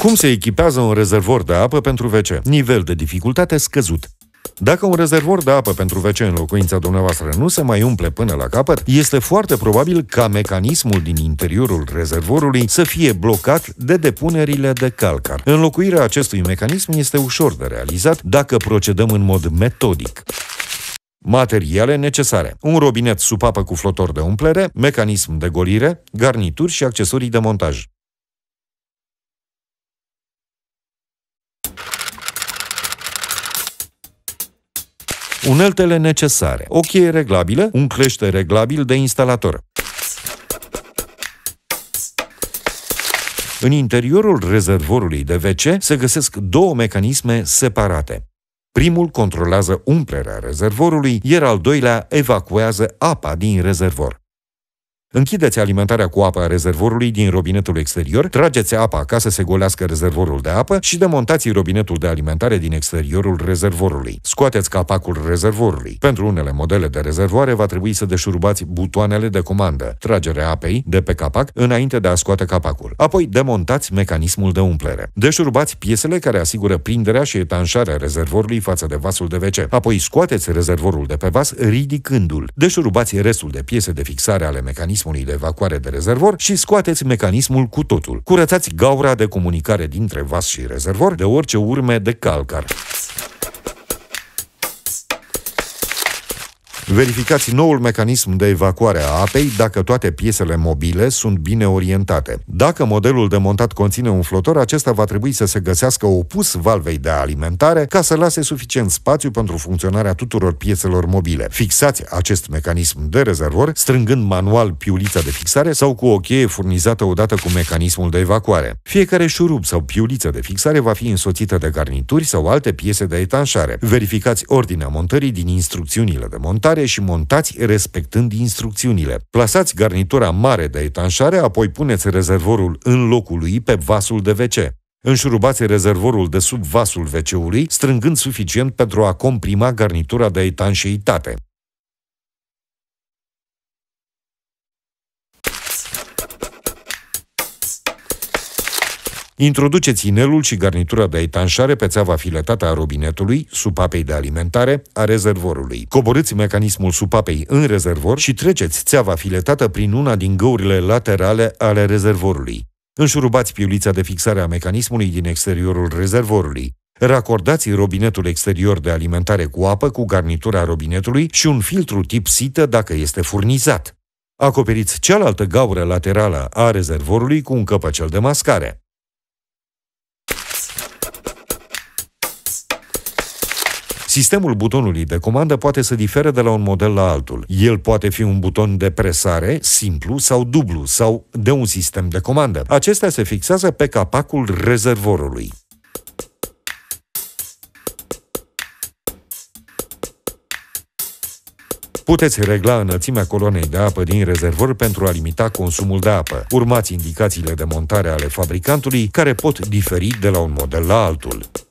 Cum se echipează un rezervor de apă pentru WC? Nivel de dificultate scăzut. Dacă un rezervor de apă pentru WC în locuința dumneavoastră nu se mai umple până la capăt, este foarte probabil ca mecanismul din interiorul rezervorului să fie blocat de depunerile de calcar. Înlocuirea acestui mecanism este ușor de realizat dacă procedăm în mod metodic. Materiale necesare. Un robinet supapă cu flotor de umplere, mecanism de golire, garnituri și accesorii de montaj. Uneltele necesare. O cheie reglabilă, un clește reglabil de instalator. În interiorul rezervorului de WC se găsesc două mecanisme separate. Primul controlează umplerea rezervorului, iar al doilea evacuează apa din rezervor. Închideți alimentarea cu apă a rezervorului din robinetul exterior, trageți apa ca să se golească rezervorul de apă și demontați robinetul de alimentare din exteriorul rezervorului. Scoateți capacul rezervorului. Pentru unele modele de rezervoare va trebui să deșurubați butoanele de comandă, tragerea apei de pe capac înainte de a scoate capacul. Apoi demontați mecanismul de umplere. Deșurubați piesele care asigură prinderea și etanșarea rezervorului față de vasul de WC. Apoi scoateți rezervorul de pe vas ridicându-l. Deșurubați restul de piese de fixare ale mecanismului mecanismului de evacuare de rezervor și scoateți mecanismul cu totul. Curățați gaura de comunicare dintre vas și rezervor de orice urme de calcar. Verificați noul mecanism de evacuare a apei dacă toate piesele mobile sunt bine orientate. Dacă modelul de montat conține un flotor, acesta va trebui să se găsească opus valvei de alimentare ca să lase suficient spațiu pentru funcționarea tuturor pieselor mobile. Fixați acest mecanism de rezervor strângând manual piulița de fixare sau cu o cheie furnizată odată cu mecanismul de evacuare. Fiecare șurub sau piuliță de fixare va fi însoțită de garnituri sau alte piese de etanșare. Verificați ordinea montării din instrucțiunile de montare mare și montați respectând instrucțiunile. Plasați garnitura mare de etanșare, apoi puneți rezervorul în locul lui pe vasul de WC. Înșurubați rezervorul de sub vasul wc strângând suficient pentru a comprima garnitura de etanșeitate. Introduceți inelul și garnitura de etanșare pe țeava filetată a robinetului, supapei de alimentare, a rezervorului. Coborâți mecanismul supapei în rezervor și treceți țeava filetată prin una din găurile laterale ale rezervorului. Înșurubați piulița de fixare a mecanismului din exteriorul rezervorului. Racordați robinetul exterior de alimentare cu apă cu garnitura robinetului și un filtru tip sită dacă este furnizat. Acoperiți cealaltă gaură laterală a rezervorului cu un căpăcel de mascare. Sistemul butonului de comandă poate să difere de la un model la altul. El poate fi un buton de presare, simplu sau dublu, sau de un sistem de comandă. Acestea se fixează pe capacul rezervorului. Puteți regla înălțimea coloanei de apă din rezervor pentru a limita consumul de apă. Urmați indicațiile de montare ale fabricantului, care pot diferi de la un model la altul.